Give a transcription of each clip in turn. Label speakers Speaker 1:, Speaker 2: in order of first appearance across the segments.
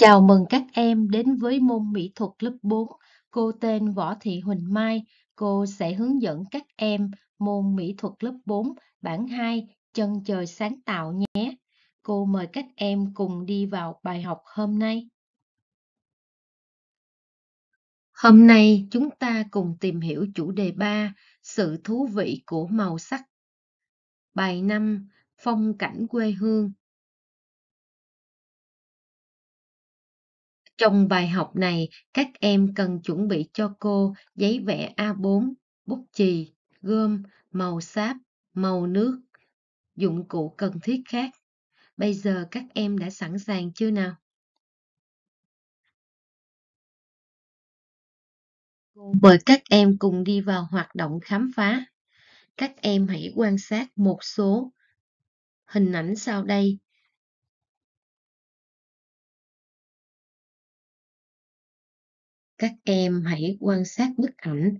Speaker 1: Chào mừng các em đến với môn mỹ thuật lớp 4. Cô tên Võ Thị Huỳnh Mai. Cô sẽ hướng dẫn các em môn mỹ thuật lớp 4, bảng 2, chân trời sáng tạo nhé. Cô mời các em cùng đi vào bài học hôm nay. Hôm nay chúng ta cùng tìm hiểu chủ đề 3, sự thú vị của màu sắc. Bài 5, phong cảnh quê hương.
Speaker 2: Trong bài học này,
Speaker 1: các em cần chuẩn bị cho cô giấy vẽ A4, bút chì, gôm, màu sáp, màu nước, dụng cụ cần thiết khác. Bây giờ các em đã sẵn sàng chưa nào? Mời các em cùng đi vào hoạt động khám phá. Các em hãy quan sát một số hình ảnh sau đây các em hãy quan sát bức ảnh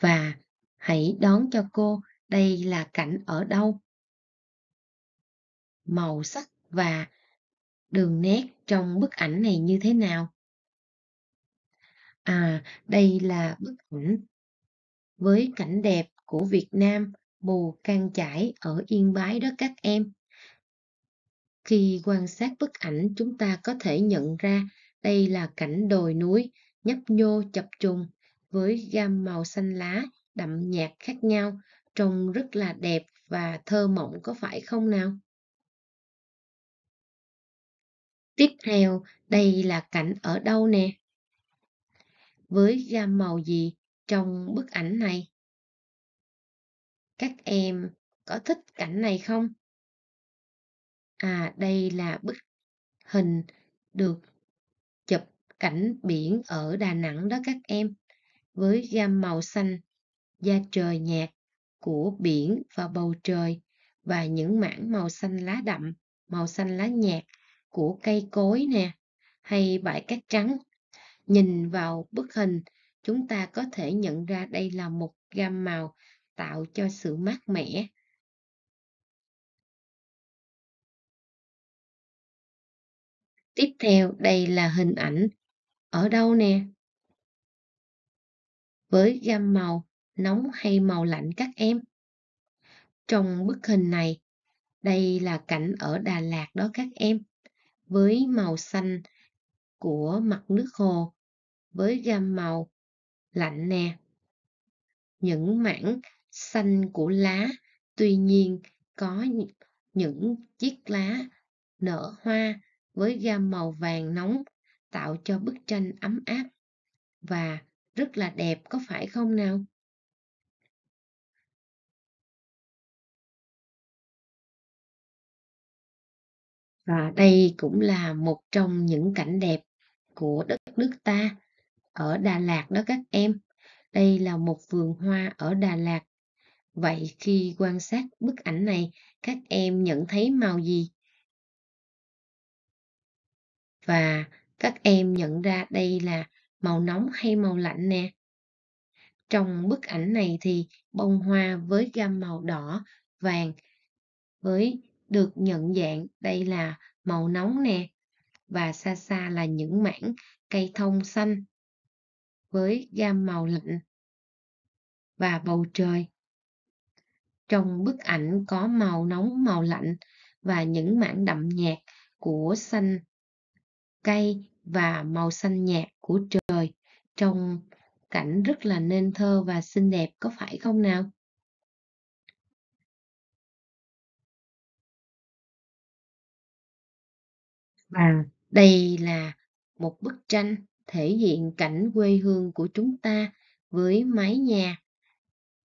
Speaker 1: và hãy đón cho cô đây là cảnh ở đâu màu sắc và đường nét trong bức ảnh này như thế nào à đây là bức ảnh với cảnh đẹp của việt nam bù can chải ở yên bái đó các em khi quan sát bức ảnh chúng ta có thể nhận ra đây là cảnh đồi núi nhấp nhô chập trùng với gam màu xanh lá đậm nhạt khác nhau trông rất là đẹp và thơ mộng có phải không nào? Tiếp theo, đây là cảnh ở đâu nè? Với gam màu gì trong bức ảnh này? Các em có thích cảnh này không? À, đây là bức hình được cảnh biển ở Đà Nẵng đó các em, với gam màu xanh, da trời nhạt của biển và bầu trời và những mảng màu xanh lá đậm, màu xanh lá nhạt của cây cối nè, hay bãi cát trắng. Nhìn vào bức hình, chúng ta có thể nhận ra đây là một gam màu tạo cho sự mát mẻ. Tiếp theo, đây là hình ảnh ở đâu nè với gam màu nóng hay màu lạnh các em trong bức hình này đây là cảnh ở đà lạt đó các em với màu xanh của mặt nước hồ với gam màu lạnh nè những mảng xanh của lá tuy nhiên có những chiếc lá nở hoa với gam màu vàng nóng tạo cho bức tranh ấm áp và rất là đẹp có phải không nào? Và đây cũng là một trong những cảnh đẹp của đất nước ta ở Đà Lạt đó các em. Đây là một vườn hoa ở Đà Lạt. Vậy khi quan sát bức ảnh này, các em nhận thấy màu gì? Và các em nhận ra đây là màu nóng hay màu lạnh nè. Trong bức ảnh này thì bông hoa với gam màu đỏ, vàng với được nhận dạng đây là màu nóng nè và xa xa là những mảng cây thông xanh với gam màu lạnh và bầu trời. Trong bức ảnh có màu nóng, màu lạnh và những mảng đậm nhạt của xanh cây và màu xanh nhạt của trời trong cảnh rất là nên thơ và xinh đẹp có phải không nào? Và đây là một bức tranh thể hiện cảnh quê hương của chúng ta với mái nhà,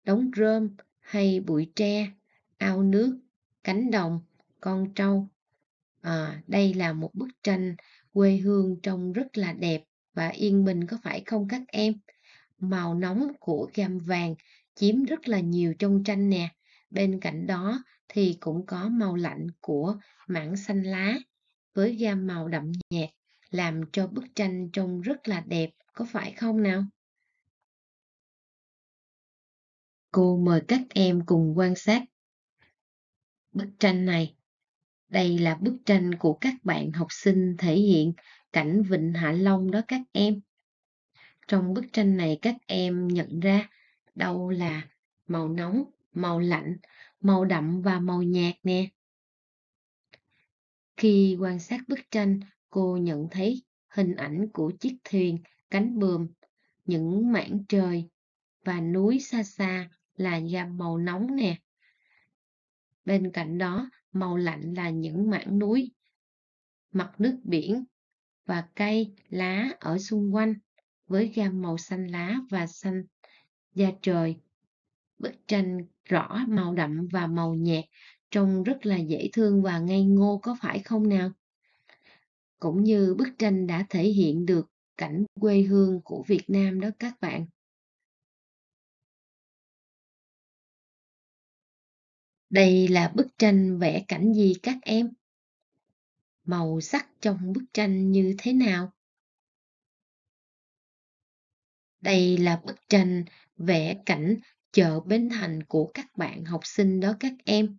Speaker 1: đống rơm hay bụi tre, ao nước, cánh đồng, con trâu. À, đây là một bức tranh quê hương trông rất là đẹp và yên bình có phải không các em? Màu nóng của cam vàng chiếm rất là nhiều trong tranh nè. Bên cạnh đó thì cũng có màu lạnh của mảng xanh lá với gam màu đậm nhạt làm cho bức tranh trông rất là đẹp, có phải không nào?
Speaker 2: Cô mời các
Speaker 1: em cùng quan sát bức tranh này đây là bức tranh của các bạn học sinh thể hiện cảnh Vịnh Hạ Long đó các em. Trong bức tranh này các em nhận ra đâu là màu nóng, màu lạnh, màu đậm và màu nhạt nè. Khi quan sát bức tranh, cô nhận thấy hình ảnh của chiếc thuyền, cánh buồm, những mảng trời và núi xa xa là gam màu nóng nè. Bên cạnh đó màu lạnh là những mảng núi, mặt nước biển và cây lá ở xung quanh với gam màu xanh lá và xanh da trời. Bức tranh rõ màu đậm và màu nhạt trông rất là dễ thương và ngây ngô có phải không nào? Cũng như bức tranh đã thể hiện được cảnh quê
Speaker 2: hương của Việt Nam đó các bạn. Đây là bức tranh vẽ cảnh gì các em?
Speaker 1: Màu sắc trong bức tranh như thế nào? Đây là bức tranh vẽ cảnh chợ Bến Thành của các bạn học sinh đó các em.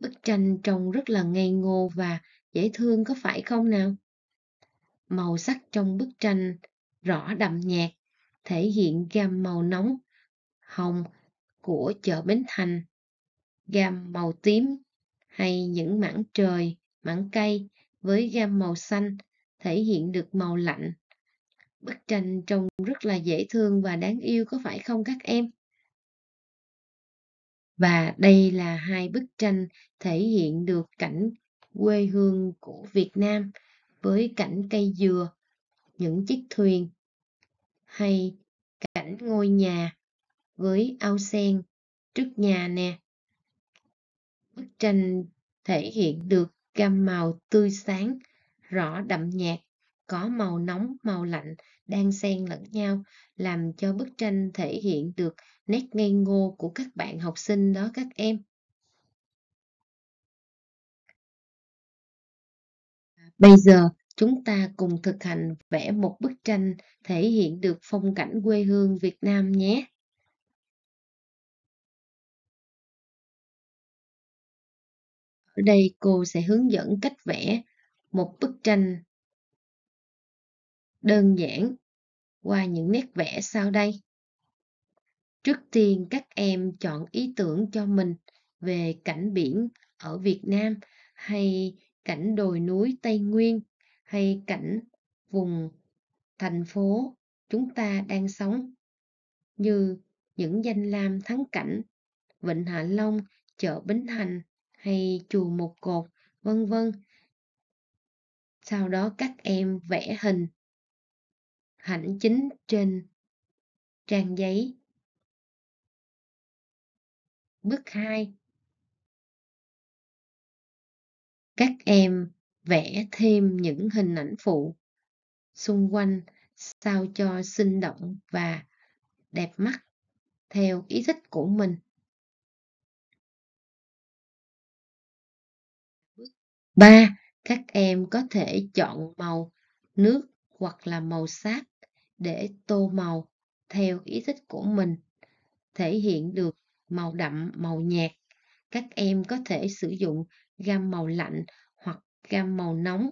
Speaker 1: Bức tranh trông rất là ngây ngô và dễ thương có phải không nào? Màu sắc trong bức tranh rõ đậm nhạt, thể hiện gam màu nóng, hồng của chợ Bến Thành gam màu tím hay những mảng trời, mảng cây với gam màu xanh thể hiện được màu lạnh. Bức tranh trông rất là dễ thương và đáng yêu có phải không các em? Và đây là hai bức tranh thể hiện được cảnh quê hương của Việt Nam với cảnh cây dừa, những chiếc thuyền hay cảnh ngôi nhà với ao sen trước nhà nè bức tranh thể hiện được gam màu tươi sáng, rõ đậm nhạt, có màu nóng, màu lạnh đang xen lẫn nhau, làm cho bức tranh thể hiện được nét ngây ngô của các bạn học sinh đó các em. Bây giờ chúng ta cùng thực hành vẽ một bức tranh thể hiện được phong cảnh quê hương Việt Nam nhé.
Speaker 2: Ở đây cô sẽ hướng dẫn cách
Speaker 1: vẽ một bức tranh đơn giản qua những nét vẽ sau đây. Trước tiên các em chọn ý tưởng cho mình về cảnh biển ở Việt Nam hay cảnh đồi núi Tây Nguyên hay cảnh vùng thành phố chúng ta đang sống như những danh lam thắng cảnh Vịnh Hạ Long, chợ Bến Thành, hay chùa một cột, vân vân. Sau đó các em vẽ hình hạnh
Speaker 2: chính trên trang giấy. Bước 2. Các em
Speaker 1: vẽ thêm những hình ảnh phụ xung quanh sao cho sinh động và đẹp mắt theo ý thích của mình. 3. Các em có thể chọn màu nước hoặc là màu sắc để tô màu theo ý thích của mình, thể hiện được màu đậm, màu nhạt. Các em có thể sử dụng gam màu lạnh hoặc gam màu nóng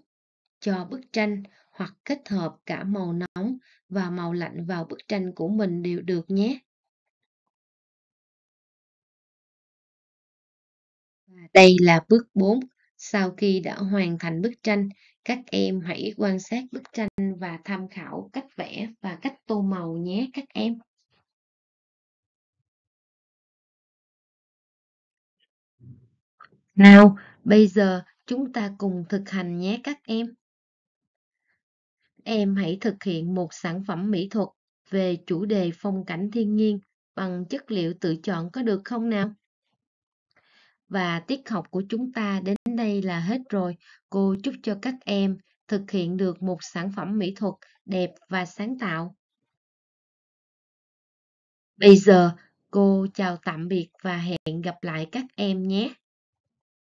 Speaker 1: cho bức tranh hoặc kết hợp cả màu nóng và màu lạnh vào bức tranh của mình đều được nhé. Đây là bước 4 sau khi đã hoàn thành bức tranh, các em hãy quan sát bức tranh và tham khảo cách vẽ và cách tô màu nhé các em. Nào, bây giờ chúng ta cùng thực hành nhé các em. Em hãy thực hiện một sản phẩm mỹ thuật về chủ đề phong cảnh thiên nhiên bằng chất liệu tự chọn có được không nào? và tiết học của chúng ta đến đây là hết rồi. Cô chúc cho các em thực hiện được một sản phẩm mỹ thuật đẹp và sáng tạo. Bây giờ, cô chào tạm biệt
Speaker 2: và hẹn gặp lại các em nhé.